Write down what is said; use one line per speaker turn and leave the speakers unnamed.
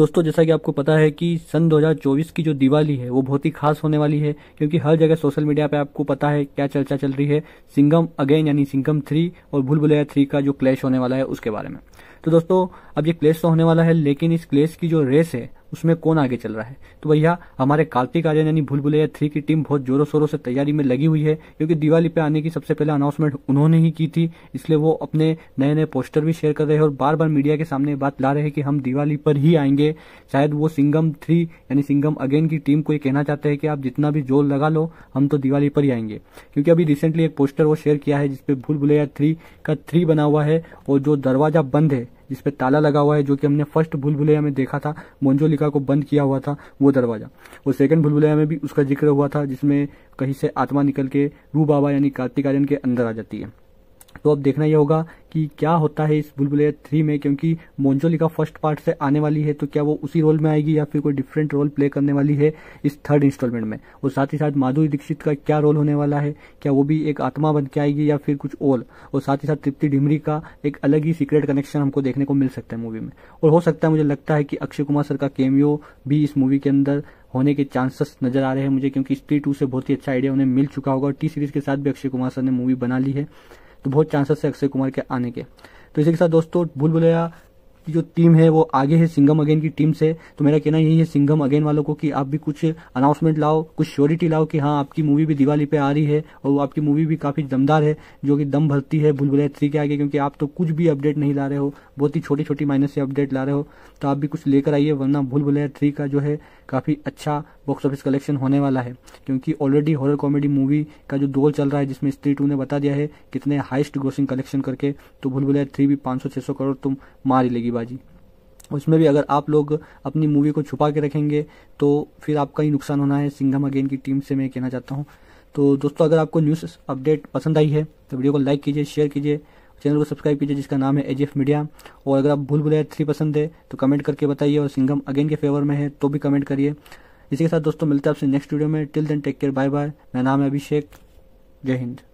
दोस्तों जैसा कि आपको पता है कि सन 2024 की जो दिवाली है वो बहुत ही खास होने वाली है क्योंकि हर जगह सोशल मीडिया पे आपको पता है क्या चर्चा चल रही है सिंगम अगेन यानी सिंगम थ्री और भूल भुलैया थ्री का जो क्लैश होने वाला है उसके बारे में तो दोस्तों अब ये क्लेश तो होने वाला है लेकिन इस क्लेश की जो रेस है उसमें कौन आगे चल रहा है तो भैया हमारे काल्पिक आर्यन यानी भूल भुलैया थ्री की टीम बहुत जोरों शोरों से तैयारी में लगी हुई है क्योंकि दिवाली पे आने की सबसे पहले अनाउंसमेंट उन्होंने ही की थी इसलिए वो अपने नए नए पोस्टर भी शेयर कर रहे हैं और बार बार मीडिया के सामने बात ला रहे हैं कि हम दिवाली पर ही आएंगे शायद वो सिंगम थ्री यानी सिंगम अगेन की टीम को ये कहना चाहते हैं कि आप जितना भी जोर लगा लो हम तो दिवाली पर ही आएंगे क्योंकि अभी रिसेंटली एक पोस्टर वो शेयर किया है जिसपे भूल भुलैया थ्री का थ्री बना हुआ है और जो दरवाजा बंद है जिसपे ताला लगा हुआ है जो कि हमने फर्स्ट भूल भुलैया में देखा था मोन्जोलिका को बंद किया हुआ था वो दरवाजा और सेकंड भूलभुलैया में भी उसका जिक्र हुआ था जिसमें कहीं से आत्मा निकल के रू बाबा यानी कार्तिक आर्यन के अंदर आ जाती है तो अब देखना यह होगा कि क्या होता है इस बुलबुलैया थ्री में क्योंकि मोन्जोली का फर्स्ट पार्ट से आने वाली है तो क्या वो उसी रोल में आएगी या फिर कोई डिफरेंट रोल प्ले करने वाली है इस थर्ड इंस्टॉलमेंट में और साथ ही साथ माधुरी दीक्षित का क्या रोल होने वाला है क्या वो भी एक आत्मा बन के आएगी या फिर कुछ और और साथ ही साथ तृप्ति ढिमरी का एक अलग ही सीक्रेट कनेक्शन हमको देखने को मिल सकता है मूवी में और हो सकता है मुझे लगता है कि अक्षय कुमार सर का केमियो भी इस मूवी के अंदर होने के चांसेस नजर आ रहे हैं मुझे क्योंकि स्त्री टू से बहुत ही अच्छा आइडिया उन्हें मिल चुका होगा और टी सीरीज के साथ भी अक्षय कुमार सर ने मूवी बना ली है तो बहुत चांसेस है अक्षय कुमार के आने के तो इसी के साथ दोस्तों भूल भुलैया की जो टीम है वो आगे है सिंगम अगेन की टीम से तो मेरा कहना यही है सिंगम अगेन वालों को कि आप भी कुछ अनाउंसमेंट लाओ कुछ श्योरिटी लाओ कि हाँ आपकी मूवी भी दिवाली पे आ रही है और आपकी मूवी भी काफ़ी दमदार है जो कि दम भरती है भूल थ्री के आगे क्योंकि आप तो कुछ भी अपडेट नहीं ला रहे हो बहुत ही छोटी छोटी माइनस से अपडेट ला रहे हो तो आप भी कुछ लेकर आइए वरना भूल भूलभुलैया थ्री का जो है काफ़ी अच्छा बॉक्स ऑफिस कलेक्शन होने वाला है क्योंकि ऑलरेडी हॉरर कॉमेडी मूवी का जो दौर चल रहा है जिसमें स्त्री टू ने बता दिया है कितने हाइस्ट ग्रोसिंग कलेक्शन करके तो भूल भूलभुलैया थ्री भी पांच सौ करोड़ तुम मार लेगी बाजी उसमें भी अगर आप लोग अपनी मूवी को छुपा के रखेंगे तो फिर आपका ही नुकसान होना है सिंघम अगेन की टीम से मैं कहना चाहता हूँ तो दोस्तों अगर आपको न्यूज़ अपडेट पसंद आई है तो वीडियो को लाइक कीजिए शेयर कीजिए चैनल को सब्सक्राइब कीजिए जिसका नाम है एजीएफ मीडिया और अगर आप भूल भुलैया थ्री पसंद है तो कमेंट करके बताइए और सिंघम अगेन के फेवर में है तो भी कमेंट करिए इसी के साथ दोस्तों मिलते हैं आपसे नेक्स्ट वीडियो में till then take care bye bye मेरा नाम है अभिषेक जय हिंद